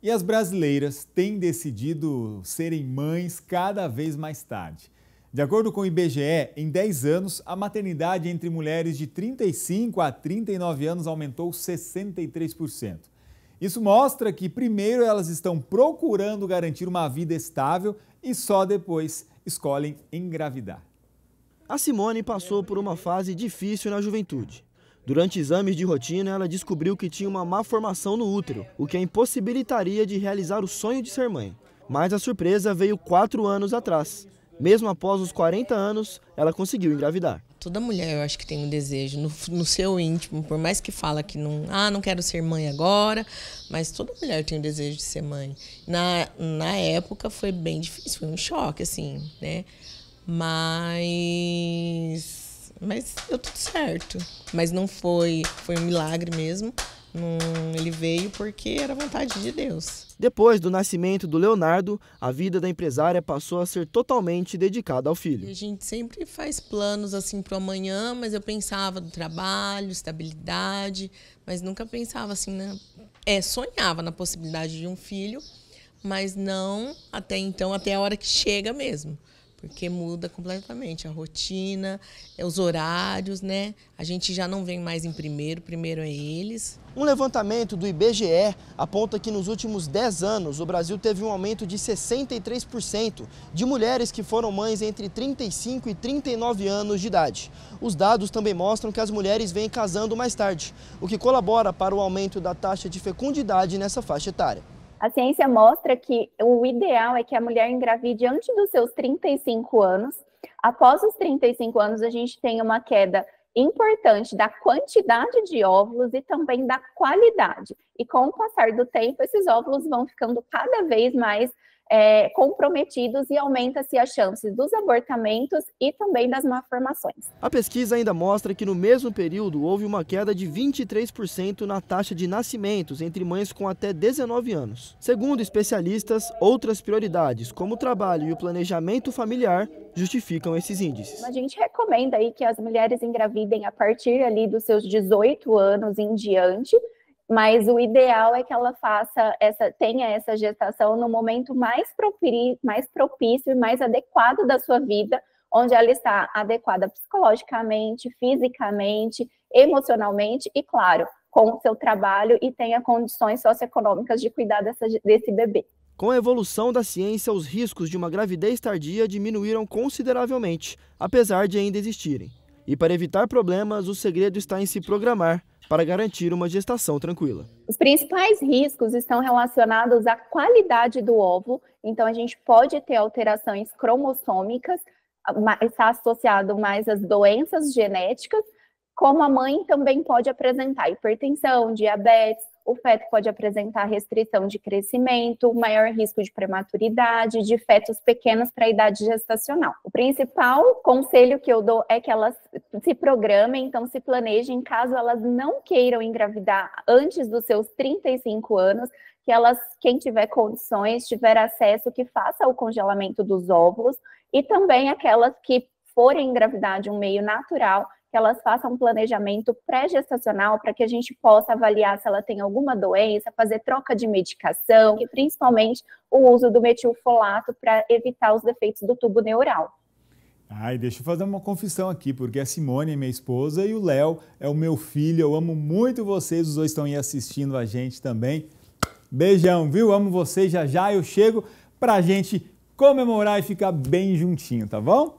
E as brasileiras têm decidido serem mães cada vez mais tarde. De acordo com o IBGE, em 10 anos, a maternidade entre mulheres de 35 a 39 anos aumentou 63%. Isso mostra que, primeiro, elas estão procurando garantir uma vida estável e só depois escolhem engravidar. A Simone passou por uma fase difícil na juventude. Durante exames de rotina, ela descobriu que tinha uma má formação no útero, o que a impossibilitaria de realizar o sonho de ser mãe. Mas a surpresa veio quatro anos atrás. Mesmo após os 40 anos, ela conseguiu engravidar. Toda mulher, eu acho que tem um desejo no, no seu íntimo, por mais que fala que não, ah, não quero ser mãe agora, mas toda mulher tem o um desejo de ser mãe. Na, na época foi bem difícil, foi um choque, assim, né? Mas mas deu tudo certo. Mas não foi, foi um milagre mesmo. ele veio porque era vontade de Deus. Depois do nascimento do Leonardo, a vida da empresária passou a ser totalmente dedicada ao filho. A gente sempre faz planos assim para amanhã, mas eu pensava no trabalho, estabilidade, mas nunca pensava assim né? É, sonhava na possibilidade de um filho, mas não até então, até a hora que chega mesmo porque muda completamente a rotina, é, os horários, né? A gente já não vem mais em primeiro, primeiro é eles. Um levantamento do IBGE aponta que nos últimos 10 anos o Brasil teve um aumento de 63% de mulheres que foram mães entre 35 e 39 anos de idade. Os dados também mostram que as mulheres vêm casando mais tarde, o que colabora para o aumento da taxa de fecundidade nessa faixa etária. A ciência mostra que o ideal é que a mulher engravide antes dos seus 35 anos. Após os 35 anos, a gente tem uma queda importante da quantidade de óvulos e também da qualidade. E com o passar do tempo, esses óvulos vão ficando cada vez mais é, comprometidos e aumenta-se as chances dos abortamentos e também das malformações. A pesquisa ainda mostra que no mesmo período houve uma queda de 23% na taxa de nascimentos entre mães com até 19 anos. Segundo especialistas, outras prioridades, como o trabalho e o planejamento familiar, justificam esses índices. A gente recomenda aí que as mulheres engravidem a partir ali dos seus 18 anos em diante, mas o ideal é que ela faça essa, tenha essa gestação no momento mais, propício, mais propício e mais adequado da sua vida, onde ela está adequada psicologicamente, fisicamente, emocionalmente e, claro, com o seu trabalho e tenha condições socioeconômicas de cuidar dessa, desse bebê. Com a evolução da ciência, os riscos de uma gravidez tardia diminuíram consideravelmente, apesar de ainda existirem. E para evitar problemas, o segredo está em se programar para garantir uma gestação tranquila. Os principais riscos estão relacionados à qualidade do ovo, então a gente pode ter alterações cromossômicas, está associado mais às doenças genéticas como a mãe também pode apresentar hipertensão, diabetes, o feto pode apresentar restrição de crescimento, maior risco de prematuridade, de fetos pequenos para a idade gestacional. O principal conselho que eu dou é que elas se programem, então se planejem, caso elas não queiram engravidar antes dos seus 35 anos, que elas, quem tiver condições, tiver acesso, que faça o congelamento dos óvulos, e também aquelas que forem engravidar de um meio natural, que elas façam um planejamento pré-gestacional para que a gente possa avaliar se ela tem alguma doença, fazer troca de medicação e principalmente o uso do metilfolato para evitar os defeitos do tubo neural. Ai, deixa eu fazer uma confissão aqui, porque a Simone é minha esposa e o Léo é o meu filho. Eu amo muito vocês, os dois estão aí assistindo a gente também. Beijão, viu? Amo vocês. Já já eu chego para a gente comemorar e ficar bem juntinho, tá bom?